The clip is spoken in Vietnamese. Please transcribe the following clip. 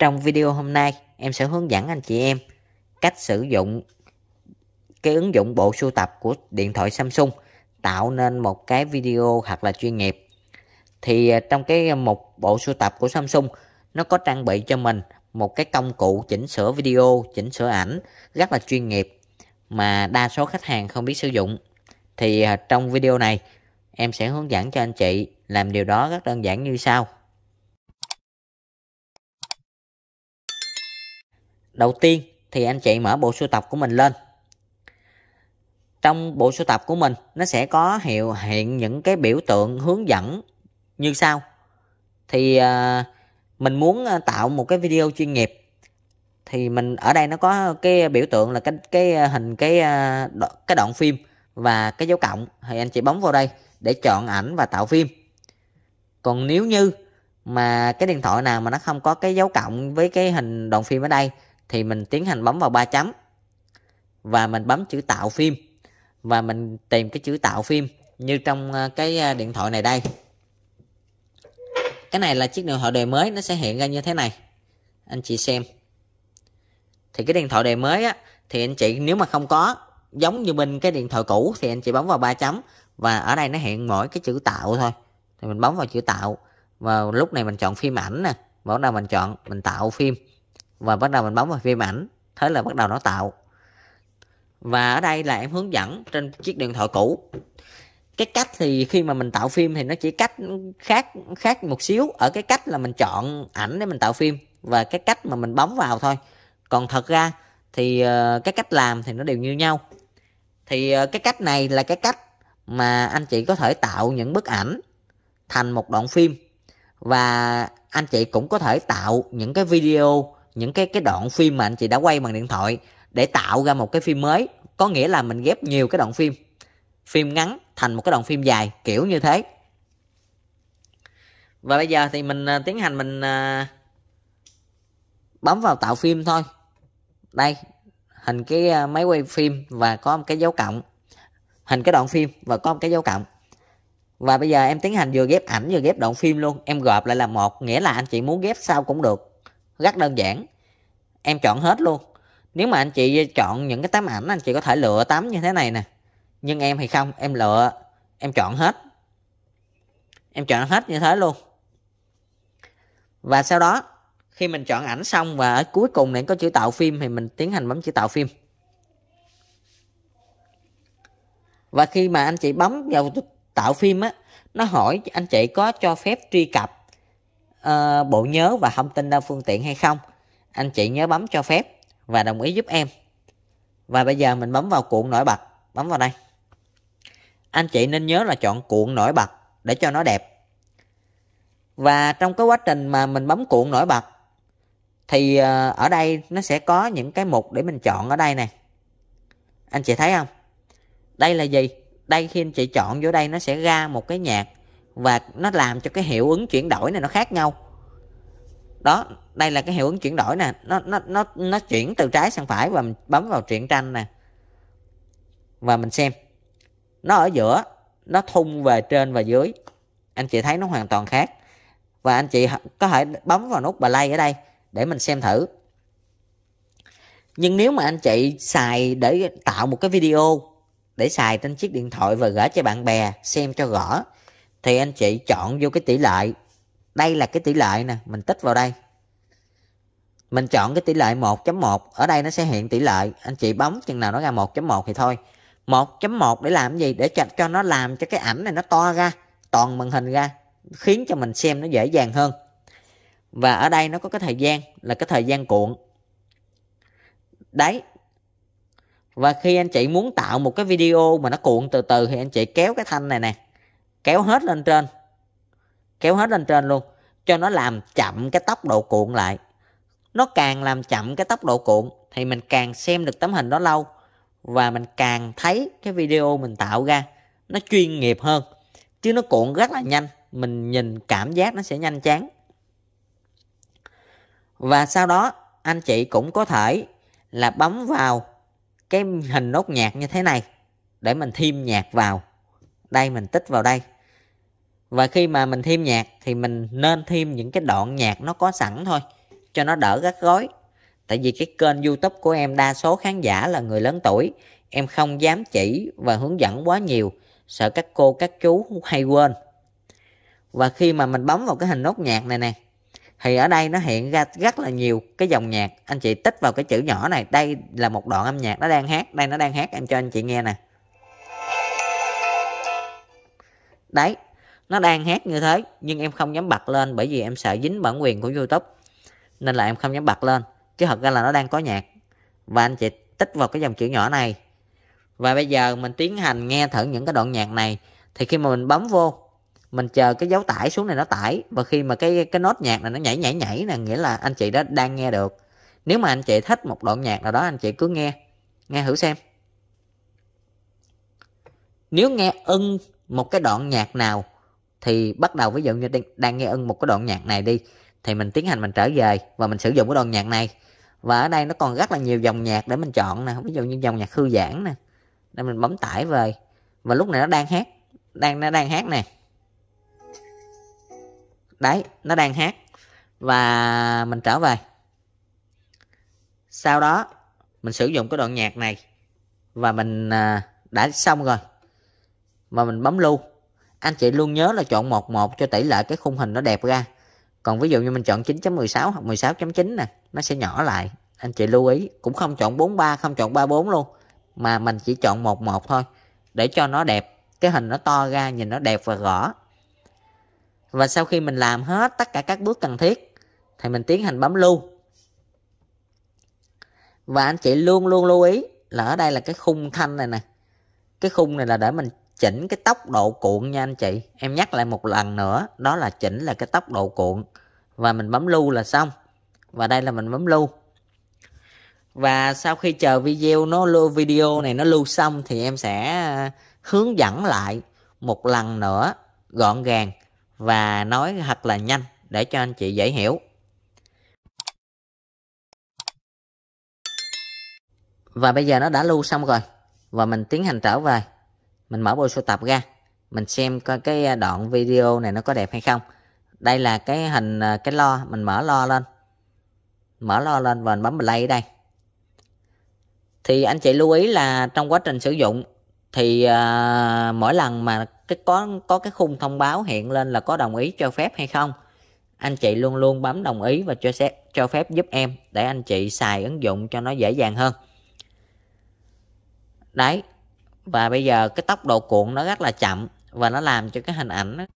Trong video hôm nay, em sẽ hướng dẫn anh chị em cách sử dụng cái ứng dụng bộ sưu tập của điện thoại Samsung tạo nên một cái video thật là chuyên nghiệp. Thì à, trong cái à, một bộ sưu tập của Samsung nó có trang bị cho mình một cái công cụ chỉnh sửa video, chỉnh sửa ảnh rất là chuyên nghiệp mà đa số khách hàng không biết sử dụng. Thì à, trong video này em sẽ hướng dẫn cho anh chị làm điều đó rất đơn giản như sau. Đầu tiên thì anh chị mở bộ sưu tập của mình lên. Trong bộ sưu tập của mình nó sẽ có hiệu hiện những cái biểu tượng hướng dẫn như sau. Thì à, mình muốn à, tạo một cái video chuyên nghiệp thì mình ở đây nó có cái biểu tượng là cái cái hình cái à, cái đoạn phim và cái dấu cộng thì anh chị bấm vào đây để chọn ảnh và tạo phim. Còn nếu như mà cái điện thoại nào mà nó không có cái dấu cộng với cái hình đoạn phim ở đây thì mình tiến hành bấm vào ba chấm và mình bấm chữ tạo phim và mình tìm cái chữ tạo phim như trong ờ, cái ờ, điện thoại này đây cái này là chiếc điện thoại đời mới nó sẽ hiện ra như thế này anh chị xem thì cái điện thoại đời mới á thì anh chị nếu mà không có giống như bên cái điện thoại cũ thì anh chị bấm vào ba chấm và ở đây nó hiện mỗi cái chữ tạo thôi thì mình bấm vào chữ tạo và lúc này mình chọn phim ảnh nè bắt đầu mình chọn mình tạo phim và bắt đầu mình bấm vào phim ảnh thế là bắt đầu nó tạo và ở đây là em hướng dẫn trên chiếc điện thoại cũ cái cách thì khi mà mình tạo phim thì nó chỉ cách khác khác một xíu ở cái cách là mình chọn ảnh để mình tạo phim và cái cách mà mình bấm vào thôi còn thật ra thì ờ, cái cách làm thì nó đều như nhau thì ờ, cái cách này là cái cách mà anh chị có thể tạo những bức ảnh thành một đoạn phim và anh chị cũng có thể tạo những cái video những cái cái đoạn phim mà anh chị đã quay bằng điện thoại để tạo ra một cái phim mới có nghĩa là mình ghép nhiều cái đoạn phim phim ngắn thành một cái đoạn phim dài kiểu như thế và bây giờ thì mình à, tiến hành mình à, bấm vào tạo phim thôi đây hình cái à, máy quay phim và có một cái dấu cộng hình cái đoạn phim và có một cái dấu cộng và bây giờ em tiến hành vừa ghép ảnh vừa ghép đoạn phim luôn em gộp lại là một nghĩa là anh chị muốn ghép sao cũng được rất đơn giản em chọn hết luôn nếu mà anh chị chọn những cái tấm ảnh anh chị có thể lựa tấm như thế này nè nhưng em thì không em lựa em chọn hết em chọn hết như thế luôn và sau đó khi mình chọn ảnh xong và ở cuối cùng này có chữ tạo phim thì mình tiến hành bấm chữ tạo phim và khi mà anh chị bấm vào tạo phim á nó hỏi anh chị có cho phép truy cập uh, bộ nhớ và thông tin đa phương tiện hay không anh chị nhớ bấm cho phép và đồng ý giúp em và bây giờ mình bấm vào cuộn nổi bật bấm vào đây anh chị nên nhớ là chọn cuộn nổi bật để cho nó đẹp và trong cái quá trình mà mình bấm cuộn nổi bật thì ờ, ở đây nó sẽ có những cái mục để mình chọn ở đây này anh chị thấy không đây là gì đây khi anh chị chọn vô đây nó sẽ ra một cái nhạc và nó làm cho cái hiệu ứng chuyển đổi này nó khác nhau đó đây là cái hiệu ứng chuyển đổi nè nó nó nó nó chuyển từ trái sang phải và mình bấm vào truyện tranh nè và mình xem nó ở giữa nó thung về trên và dưới anh chị thấy nó hoàn toàn khác và anh chị có thể bấm vào nút play ở đây để mình xem thử nhưng nếu mà anh chị xài để tạo một cái video để xài trên chiếc điện thoại và gửi cho bạn bè xem cho gõ thì anh chị chọn vô cái tỷ lệ đây là cái tỷ lệ nè mình tích vào đây mình chọn cái tỷ lệ 1.1 ở đây nó sẽ hiện tỷ lệ anh chị bấm chừng nào nó ra 1.1 thì thôi 1.1 để làm gì để cho, cho nó làm cho cái ảnh này nó to ra toàn màn hình ra khiến cho mình xem nó dễ dàng hơn và ở đây nó có cái thời gian là cái thời gian cuộn đấy và khi anh chị muốn tạo một cái video mà nó cuộn từ từ thì anh chị kéo cái thanh này nè kéo hết lên trên kéo hết lên trên luôn cho nó làm chậm cái tốc độ cuộn lại nó càng làm chậm cái tốc độ cuộn thì mình càng xem được tấm hình đó lâu và mình càng thấy cái video mình tạo ra nó chuyên nghiệp hơn chứ nó cuộn rất là nhanh mình nhìn cảm giác nó sẽ nhanh chán và sau đó anh chị cũng có thể là bấm vào cái hình nốt nhạc như thế này để mình thêm nhạc vào đây mình tích vào đây và khi mà mình thêm nhạc thì mình nên thêm những cái đoạn nhạc nó có sẵn thôi cho nó đỡ gắt gói tại vì cái kênh youtube của em đa số khán giả là người lớn tuổi em không dám chỉ và hướng dẫn quá nhiều sợ các cô các chú hay quên và khi mà mình bấm vào cái hình nốt nhạc này nè thì ở đây nó hiện ra rất là nhiều cái dòng nhạc anh chị tích vào cái chữ nhỏ này đây là một đoạn âm nhạc nó đang hát đây nó đang hát em cho anh chị nghe nè Đấy, nó đang hát như thế nhưng em không dám bật lên bởi vì em sợ dính bản quyền của YouTube. Nên là em không dám bật lên. Chứ thật ra là nó đang có nhạc. Và anh chị tích vào cái dòng chữ nhỏ này. Và bây giờ mình tiến hành nghe thử những cái đoạn nhạc này. Thì khi mà mình bấm vô, mình chờ cái dấu tải xuống này nó tải. Và khi mà cái cái nốt nhạc này nó nhảy nhảy nhảy là nghĩa là anh chị đó đang nghe được. Nếu mà anh chị thích một đoạn nhạc nào đó anh chị cứ nghe. Nghe thử xem. Nếu nghe ưng một cái đoạn nhạc nào thì bắt đầu ví dụ như đang, nghe ưng một cái đoạn nhạc này đi thì mình tiến hành mình trở về và mình sử dụng cái đoạn nhạc này và ở đây nó còn rất là nhiều dòng nhạc để mình chọn nè ví dụ như dòng nhạc thư giãn nè để mình bấm tải về và lúc này nó đang hát đang nó đang hát nè đấy nó đang hát và mình trở về sau đó mình sử dụng cái đoạn nhạc này và mình à, đã xong rồi mà mình bấm lưu anh chị luôn nhớ là chọn 11 cho tỷ lệ cái khung hình nó đẹp ra còn ví dụ như mình chọn 9.16 hoặc 16.9 nè nó sẽ nhỏ lại anh chị lưu ý cũng không chọn 43 không chọn 34 luôn mà mình chỉ chọn 11 thôi để cho nó đẹp cái hình nó to ra nhìn nó đẹp và rõ và sau khi mình làm hết tất cả các bước cần thiết thì mình tiến hành bấm lưu và anh chị luôn luôn lưu ý là ở đây là cái khung thanh này nè cái khung này là để mình chỉnh cái tốc độ cuộn nha anh chị em nhắc lại một lần nữa đó là chỉnh là cái tốc độ cuộn và mình bấm lưu là xong và đây là mình bấm lưu và sau khi chờ video nó lưu video này nó lưu xong thì em sẽ ờ, hướng dẫn lại một lần nữa gọn gàng và nói thật là nhanh để cho anh chị dễ hiểu và bây giờ nó đã lưu xong rồi và mình tiến hành trở về mình mở bộ sưu tập ra mình xem coi cái à, đoạn video này nó có đẹp hay không đây là cái hình à, cái lo mình mở lo lên mở lo lên và mình bấm play ở đây thì anh chị lưu ý là trong quá trình sử dụng thì uh, mỗi lần mà cái có có cái khung thông báo hiện lên là có đồng ý cho phép hay không anh chị luôn luôn bấm đồng ý và cho phép cho phép giúp em để anh chị xài ứng dụng cho nó dễ dàng hơn đấy và bây giờ cái tốc độ cuộn nó rất là chậm và nó làm cho cái hình ảnh